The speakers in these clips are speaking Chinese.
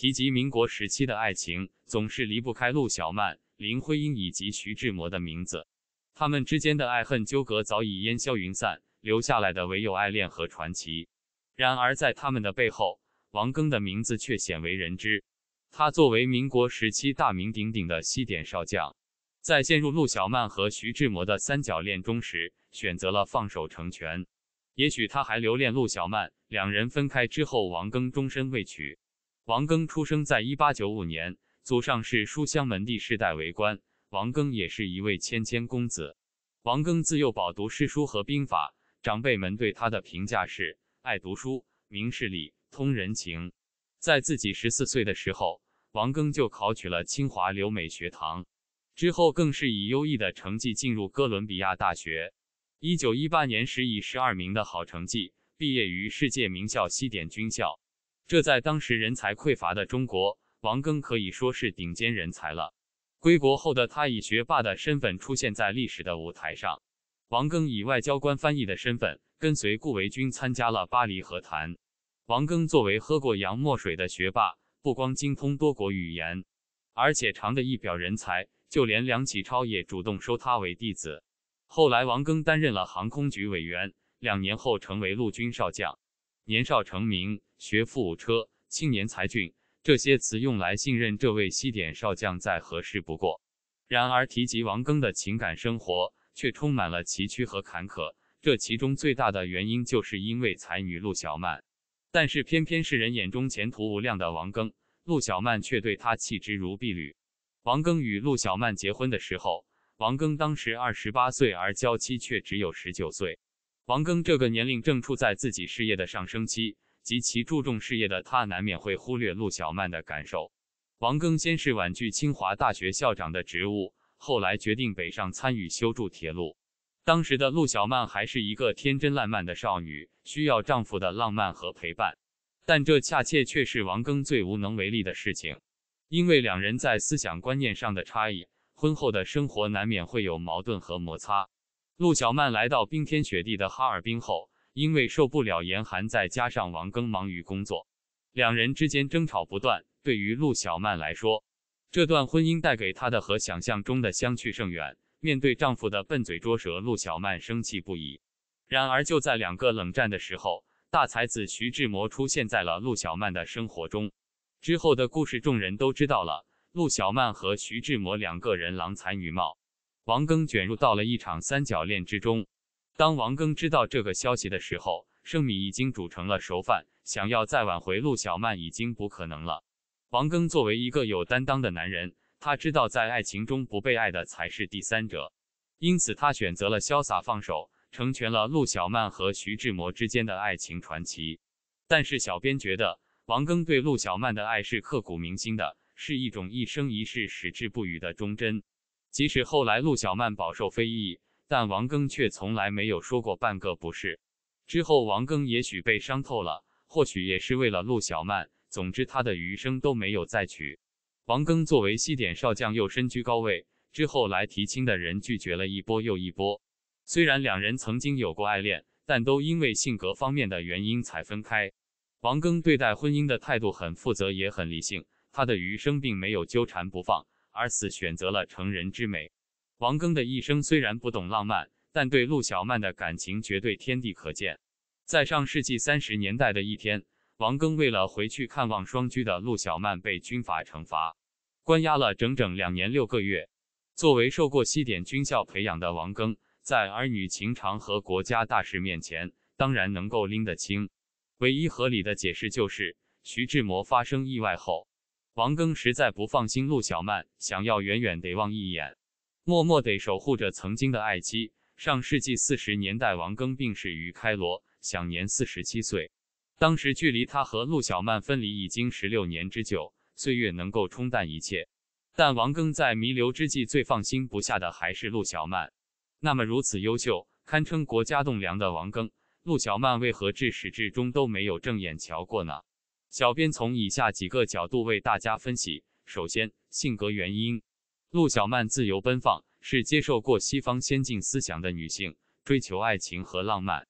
提及民国时期的爱情，总是离不开陆小曼、林徽因以及徐志摩的名字。他们之间的爱恨纠葛早已烟消云散，留下来的唯有爱恋和传奇。然而，在他们的背后，王庚的名字却鲜为人知。他作为民国时期大名鼎鼎的西点少将，在陷入陆小曼和徐志摩的三角恋中时，选择了放手成全。也许他还留恋陆小曼。两人分开之后，王庚终身未娶。王庚出生在一八九五年，祖上是书香门第，世代为官。王庚也是一位谦谦公子。王庚自幼饱读诗书和兵法，长辈们对他的评价是爱读书、明事理、通人情。在自己十四岁的时候，王庚就考取了清华留美学堂，之后更是以优异的成绩进入哥伦比亚大学。一九一八年时，以十二名的好成绩毕业于世界名校西点军校。这在当时人才匮乏的中国，王庚可以说是顶尖人才了。归国后的他以学霸的身份出现在历史的舞台上。王庚以外交官翻译的身份，跟随顾维钧参加了巴黎和谈。王庚作为喝过洋墨水的学霸，不光精通多国语言，而且长得一表人才，就连梁启超也主动收他为弟子。后来，王庚担任了航空局委员，两年后成为陆军少将。年少成名、学富五车、青年才俊，这些词用来信任这位西点少将再合适不过。然而，提及王庚的情感生活，却充满了崎岖和坎坷。这其中最大的原因，就是因为才女陆小曼。但是，偏偏世人眼中前途无量的王庚，陆小曼却对他弃之如敝履。王庚与陆小曼结婚的时候，王庚当时二十八岁，而娇妻却只有十九岁。王庚这个年龄正处在自己事业的上升期，极其注重事业的他难免会忽略陆小曼的感受。王庚先是婉拒清华大学校长的职务，后来决定北上参与修筑铁路。当时的陆小曼还是一个天真烂漫的少女，需要丈夫的浪漫和陪伴，但这恰恰却是王庚最无能为力的事情，因为两人在思想观念上的差异，婚后的生活难免会有矛盾和摩擦。陆小曼来到冰天雪地的哈尔滨后，因为受不了严寒，再加上王庚忙于工作，两人之间争吵不断。对于陆小曼来说，这段婚姻带给她的和想象中的相去甚远。面对丈夫的笨嘴拙舌，陆小曼生气不已。然而就在两个冷战的时候，大才子徐志摩出现在了陆小曼的生活中。之后的故事，众人都知道了。陆小曼和徐志摩两个人郎才女貌。王庚卷入到了一场三角恋之中。当王庚知道这个消息的时候，生米已经煮成了熟饭，想要再挽回陆小曼已经不可能了。王庚作为一个有担当的男人，他知道在爱情中不被爱的才是第三者，因此他选择了潇洒放手，成全了陆小曼和徐志摩之间的爱情传奇。但是，小编觉得王庚对陆小曼的爱是刻骨铭心的，是一种一生一世矢志不渝的忠贞。即使后来陆小曼饱受非议，但王庚却从来没有说过半个不是。之后，王庚也许被伤透了，或许也是为了陆小曼。总之，他的余生都没有再娶。王庚作为西点少将，又身居高位，之后来提亲的人拒绝了一波又一波。虽然两人曾经有过爱恋，但都因为性格方面的原因才分开。王庚对待婚姻的态度很负责，也很理性。他的余生并没有纠缠不放。而死选择了成人之美。王庚的一生虽然不懂浪漫，但对陆小曼的感情绝对天地可见。在上世纪三十年代的一天，王庚为了回去看望双居的陆小曼，被军阀惩罚，关押了整整两年六个月。作为受过西点军校培养的王庚，在儿女情长和国家大事面前，当然能够拎得清。唯一合理的解释就是徐志摩发生意外后。王庚实在不放心陆小曼，想要远远地望一眼，默默地守护着曾经的爱妻。上世纪四十年代，王庚病逝于开罗，享年四十七岁。当时距离他和陆小曼分离已经十六年之久，岁月能够冲淡一切，但王庚在弥留之际最放心不下的还是陆小曼。那么，如此优秀、堪称国家栋梁的王庚，陆小曼为何至始至终都没有正眼瞧过呢？小编从以下几个角度为大家分析：首先，性格原因，陆小曼自由奔放，是接受过西方先进思想的女性，追求爱情和浪漫；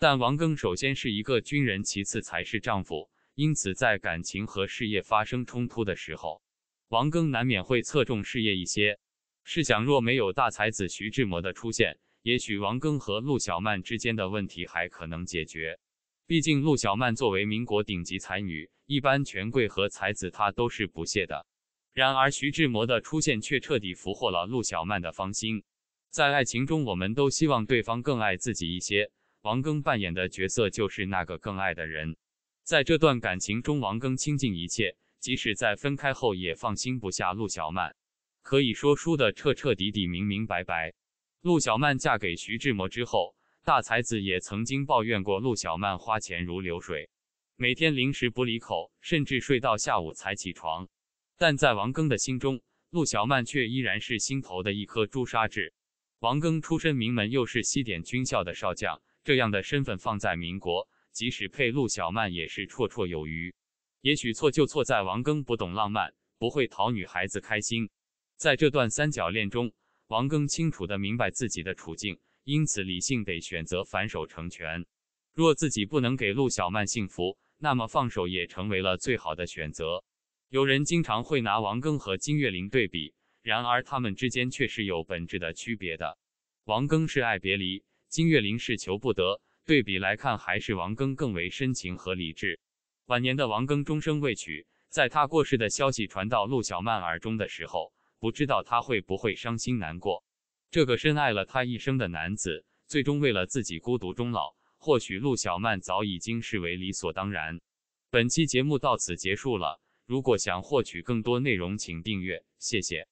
但王庚首先是一个军人，其次才是丈夫，因此在感情和事业发生冲突的时候，王庚难免会侧重事业一些。试想，若没有大才子徐志摩的出现，也许王庚和陆小曼之间的问题还可能解决。毕竟，陆小曼作为民国顶级才女，一般权贵和才子她都是不屑的。然而，徐志摩的出现却彻底俘获了陆小曼的芳心。在爱情中，我们都希望对方更爱自己一些。王庚扮演的角色就是那个更爱的人。在这段感情中，王庚倾尽一切，即使在分开后也放心不下陆小曼。可以说，输得彻彻底底、明明白白。陆小曼嫁给徐志摩之后。大才子也曾经抱怨过陆小曼花钱如流水，每天零食不离口，甚至睡到下午才起床。但在王庚的心中，陆小曼却依然是心头的一颗朱砂痣。王庚出身名门，又是西点军校的少将，这样的身份放在民国，即使配陆小曼也是绰绰有余。也许错就错在王庚不懂浪漫，不会讨女孩子开心。在这段三角恋中，王庚清楚地明白自己的处境。因此，李性得选择反手成全。若自己不能给陆小曼幸福，那么放手也成为了最好的选择。有人经常会拿王庚和金岳霖对比，然而他们之间却是有本质的区别的。王庚是爱别离，金岳霖是求不得。对比来看，还是王庚更为深情和理智。晚年的王庚终生未娶，在他过世的消息传到陆小曼耳中的时候，不知道他会不会伤心难过。这个深爱了他一生的男子，最终为了自己孤独终老。或许陆小曼早已经视为理所当然。本期节目到此结束了。如果想获取更多内容，请订阅，谢谢。